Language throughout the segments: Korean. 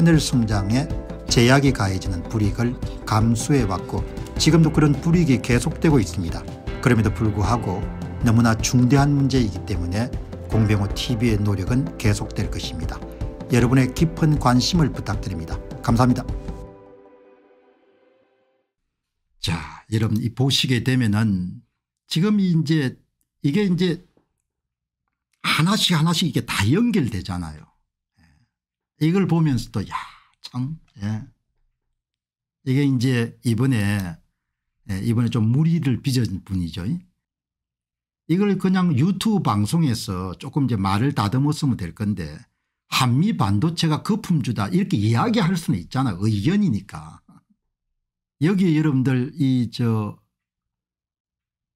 하늘 성장에 제약이 가해지는 불이익을 감수해왔고 지금도 그런 불이익이 계속되고 있습니다. 그럼에도 불구하고 너무나 중대한 문제이기 때문에 공병호 TV의 노력은 계속될 것입니다. 여러분의 깊은 관심을 부탁드립니다. 감사합니다. 자, 여러분 이 보시게 되면은 지금 이제 이게 이제 하나씩 하나씩 이게 다 연결되잖아요. 이걸 보면서도 야참 예. 이게 이제 이번에 예, 이번에 좀 무리를 빚은 분이죠. 이걸 그냥 유튜브 방송에서 조금 이제 말을 다듬었으면 될 건데 한미 반도체가 거품주다 이렇게 이야기할 수는 있잖아 의견이니까. 여기 여러분들 이 저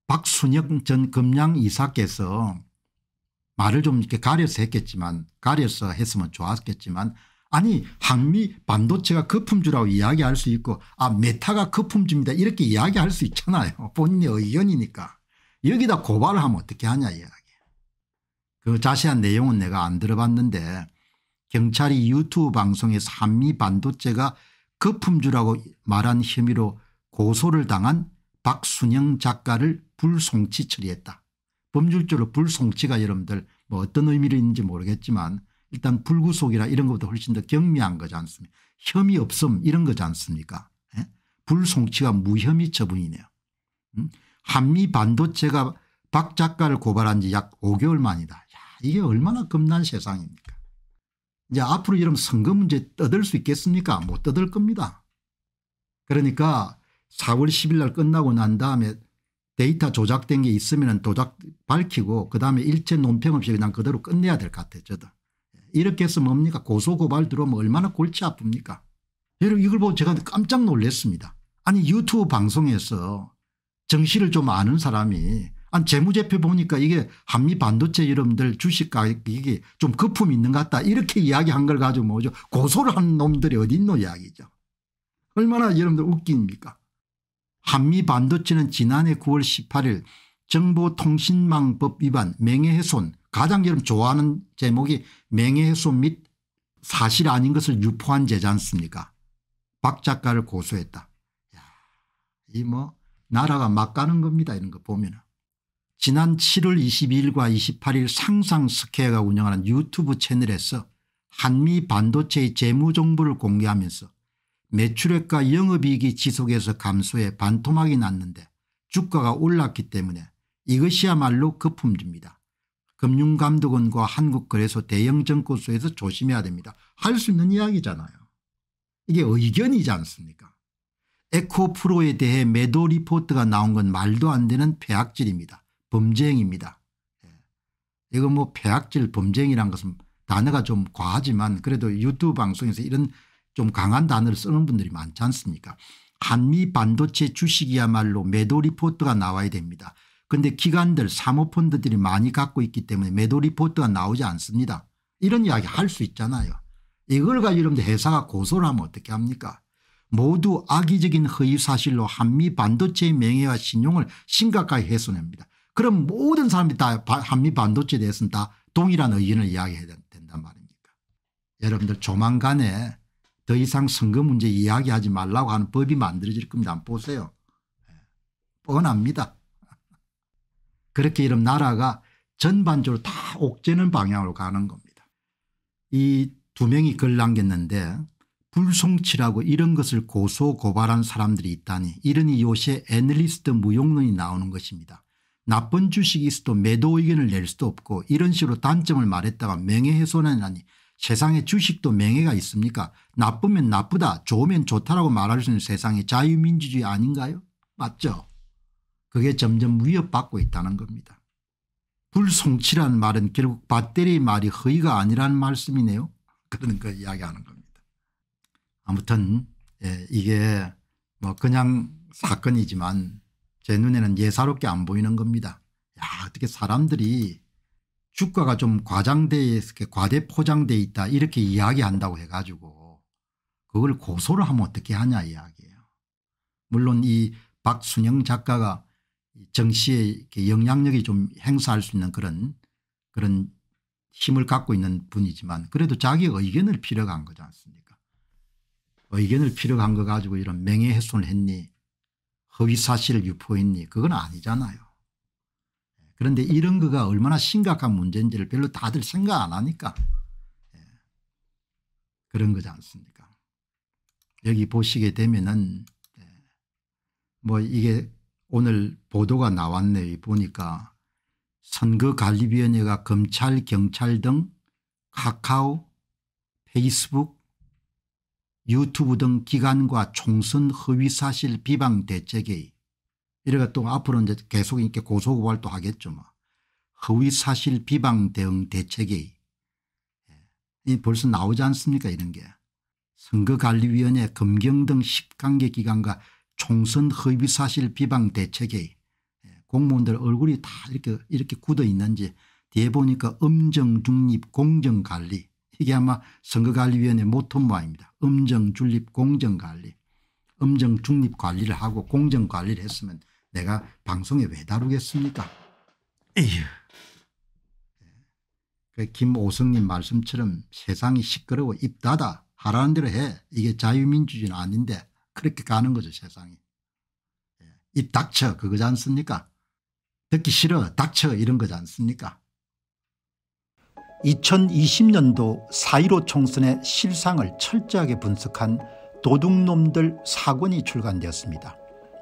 박순혁 전 금양 이사께서 말을 좀 이렇게 가려서 했겠지만 가려서 했으면 좋았겠지만 아니 한미 반도체가 거품주라고 이야기할 수 있고 아 메타가 거품주입니다 이렇게 이야기할 수 있잖아요. 본인의 의견이니까. 여기다 고발을 하면 어떻게 하냐 이야기. 그 자세한 내용은 내가 안 들어봤는데 경찰이 유튜브 방송에서 한미 반도체가 거품주라고 말한 혐의로 고소를 당한 박순영 작가를 불송치 처리했다. 범죄적으로 불송치가 여러분들 뭐 어떤 의미로 있는지 모르겠지만 일단 불구속이라 이런 것보다 훨씬 더 경미한 거지 않습니까 혐의 없음 이런 거지 않습니까 예? 불송치가 무혐의 처분이네요. 음? 한미 반도체가 박 작가를 고발한 지 약 5개월 만이다. 야, 이게 얼마나 겁난 세상입니까 이제 앞으로 이런 선거 문제 떠들 수 있겠습니까 못 떠들 겁니다. 그러니까 4월 10일 날 끝나고 난 다음에 데이터 조작된 게 있으면 도작 밝히고 그다음에 일체 논평 없이 그냥 그대로 끝내야 될 것 같아요. 저도. 이렇게 해서 뭡니까 고소고발 들어오면 얼마나 골치 아픕니까. 여러분 이걸 보고 제가 깜짝 놀랐습니다. 아니 유튜브 방송에서 정시를 좀 아는 사람이 아니 재무제표 보니까 이게 한미 반도체 여러분들 주식 가격이 좀 거품 있는 것 같다 이렇게 이야기한 걸 가지고 뭐죠 고소를 한 놈들이 어디 노 이야기죠. 얼마나 여러분들 웃깁니까 한미 반도체는 지난해 9월 18일 정보통신망법 위반 명예훼손 가장 여러분 좋아하는 제목이 명예훼손 및 사실 아닌 것을 유포한 죄지 않습니까 박 작가를 고소했다. 이 뭐 나라가 막 가는 겁니다 이런 거 보면. 은 지난 7월 22일과 28일 상상스퀘어가 운영하는 유튜브 채널에서 한미 반도체의 재무정보를 공개하면서 매출액과 영업이익이 지속해서 감소해 반토막이 났는데 주가가 올랐기 때문에 이것이야말로 거품입니다. 금융감독원과 한국거래소 대형증권소에서 조심해야 됩니다. 할 수 있는 이야기잖아요. 이게 의견이지 않습니까 에코프로에 대해 매도 리포트가 나온 건 말도 안 되는 폐악질입니다. 범죄행위입니다. 예. 이거 뭐 폐악질 범죄행위란 것은 단어가 좀 과하지만 그래도 유튜브 방송에서 이런 좀 강한 단어를 쓰는 분들이 많지 않습니까 한미 반도체 주식이야말로 매도 리포트가 나와야 됩니다. 근데 기관들 사모펀드들이 많이 갖고 있기 때문에 매도 리포트가 나오지 않습니다. 이런 이야기 할 수 있잖아요. 이걸 가지고 여러분들 회사가 고소를 하면 어떻게 합니까 모두 악의적인 허위사실로 한미 반도체의 명예와 신용을 심각하게 훼손합니다. 그럼 모든 사람이 다 한미 반도체에 대해서는 다 동일한 의견을 이야기해야 된단 말입니까 여러분들 조만간에 더 이상 선거 문제 이야기하지 말라고 하는 법이 만들어질 겁니다. 한번 보세요. 예. 뻔합니다. 그렇게 이런 나라가 전반적으로 다 옥죄는 방향으로 가는 겁니다. 이 두 명이 글 남겼는데 불송치라고 이런 것을 고소 고발한 사람들이 있다니 이러니 요새 애널리스트 무용론이 나오는 것입니다. 나쁜 주식이 있어도 매도 의견을 낼 수도 없고 이런 식으로 단점을 말했다가 명예훼손이니 세상에 주식도 명예가 있습니까 나쁘면 나쁘다 좋으면 좋다라고 말할 수 있는 세상이 자유민주주의 아닌가요 맞죠 그게 점점 위협받고 있다는 겁니다. 불송치란 말은 결국 밧데리 말이 허위가 아니라는 말씀이네요. 그런 거 이야기하는 겁니다. 아무튼 예, 이게 뭐 그냥 사건이지만 제 눈에는 예사롭게 안 보이는 겁니다. 야 어떻게 사람들이 주가가 좀 과장돼 과대 포장돼 있다 이렇게 이야기한다고 해가지고 그걸 고소를 하면 어떻게 하냐 이야기예요. 물론 이 박순영 작가가 정 씨의 영향력이 좀 행사할 수 있는 그런 그런 힘을 갖고 있는 분이지만 그래도 자기 의견을 필요로 한 거지 않습니까 의견을 필요로 한거 가지고 이런 명예훼손을 했니 허위사실을 유포했니 그건 아니잖아요. 그런데 이런 거가 얼마나 심각한 문제인지를 별로 다들 생각 안 하니까 예. 그런 거지 않습니까 여기 보시게 되면은 예. 뭐 이게 오늘 보도가 나왔네요 보니까 선거관리위원회가 검찰 경찰 등 카카오 페이스북 유튜브 등 기관과 총선 허위사실 비방 대책의 이래가 또 앞으로 이제 계속 이렇게 고소고발도 하겠죠. 뭐. 허위사실 비방 대응 대책이 예. 벌써 나오지 않습니까 이런 게. 선거관리위원회 검경 등 10관계 기관과 총선 허위사실 비방 대책이 예. 공무원들 얼굴이 다 이렇게 이렇게 굳어 있는지 뒤에 보니까 음정중립 공정관리 이게 아마 선거관리위원회 모토모입니다. 음정중립 공정관리 음정중립 관리를 하고 공정관리를 했으면 내가 방송에 왜 다루겠습니까? 에 그 김오성님 말씀처럼 세상이 시끄러워 입 닫아 하라는 대로 해. 이게 자유민주주의는 아닌데 그렇게 가는 거죠 세상이. 예. 입 닥쳐 그거지 않습니까? 듣기 싫어 닥쳐 이런 거지 않습니까? 2020년도 4.15 총선의 실상을 철저하게 분석한 도둑놈들 사건이 출간되었습니다.